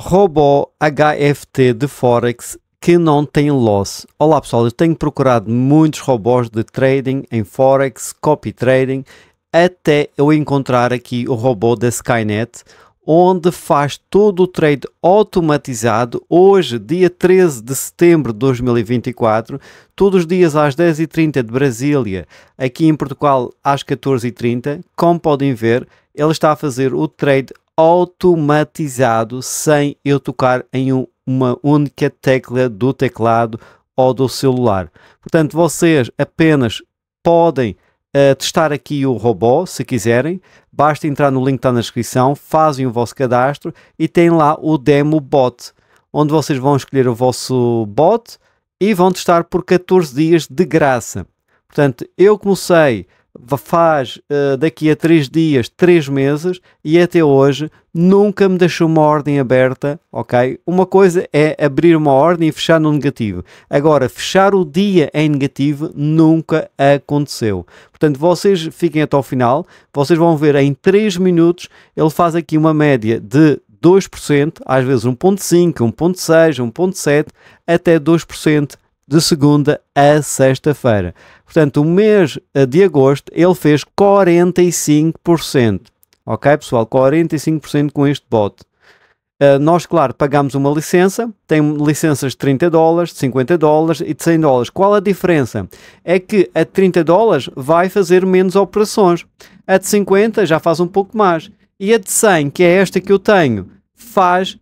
robô HFT de Forex que não tem loss. Olá pessoal, eu tenho procurado muitos robôs de trading em Forex, copy trading, até eu encontrar aqui o robô da Skynet, onde faz todo o trade automatizado. Hoje, dia 13 de setembro de 2024, todos os dias às 10h30 de Brasília, aqui em Portugal às 14h30, como podem ver, ele está a fazer o trade automatizado sem eu tocar em um, uma única tecla do teclado ou do celular. Portanto, vocês apenas podem uh, testar aqui o robô se quiserem. Basta entrar no link que está na descrição, fazem o vosso cadastro e tem lá o demo bot, onde vocês vão escolher o vosso bot e vão testar por 14 dias de graça. Portanto, eu comecei faz uh, daqui a três dias, três meses, e até hoje nunca me deixou uma ordem aberta, ok? Uma coisa é abrir uma ordem e fechar no negativo. Agora, fechar o dia em negativo nunca aconteceu. Portanto, vocês fiquem até ao final, vocês vão ver em três minutos, ele faz aqui uma média de 2%, às vezes 1.5, 1.6, 1.7, até 2% de segunda a sexta-feira. Portanto, o mês eh, de agosto ele fez 45%. Ok, pessoal? 45% com este bot. Uh, eh, nós, claro, pagamos uma licença, tem licenças de 30 dólares, de 50 dólares e de 100 dólares. Qual a diferença? É que a de 30 dólares vai fazer menos operações, a de 50 já faz um pouco mais, e a de 100, que é esta que eu tenho, faz uh,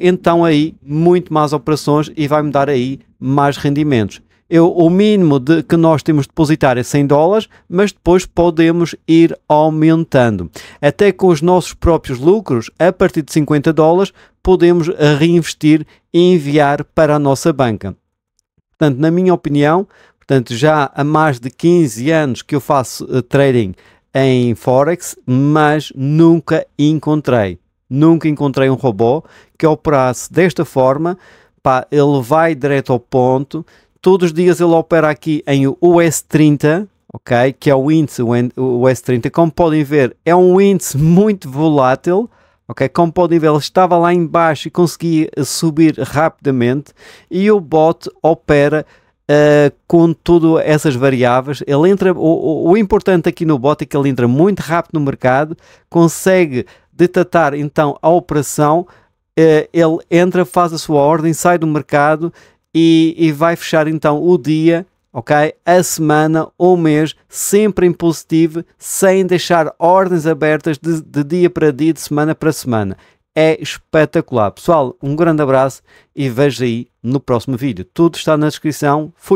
então aí muito mais operações e vai me dar aí mais rendimentos. Eu, o mínimo de, que nós temos de depositar é 100 dólares, mas depois podemos ir aumentando. Até com os nossos próprios lucros, a partir de 50 dólares, podemos reinvestir e enviar para a nossa banca. Portanto, na minha opinião, portanto, já há mais de 15 anos que eu faço uh, trading em Forex, mas nunca encontrei, nunca encontrei um robô que operasse desta forma, Pá, ele vai direto ao ponto. Todos os dias ele opera aqui em US30, ok? Que é o índice US30. Como podem ver, é um índice muito volátil. Ok, como podem ver, ele estava lá embaixo e conseguia eh, subir rapidamente e o bot opera Uh, com todas essas variáveis. Ele entra, o, o, importante aqui no bot é que ele entra muito rápido no mercado, consegue detectar então a operação, eh, ele entra, faz a sua ordem, sai do mercado e, e vai fechar então o dia ok? A semana ou mês, sempre em positivo, sem deixar ordens abertas de, de, dia para dia, de semana para semana. É espetacular. Pessoal, um grande abraço e vejo aí no próximo vídeo. Tudo está na descrição. Fui.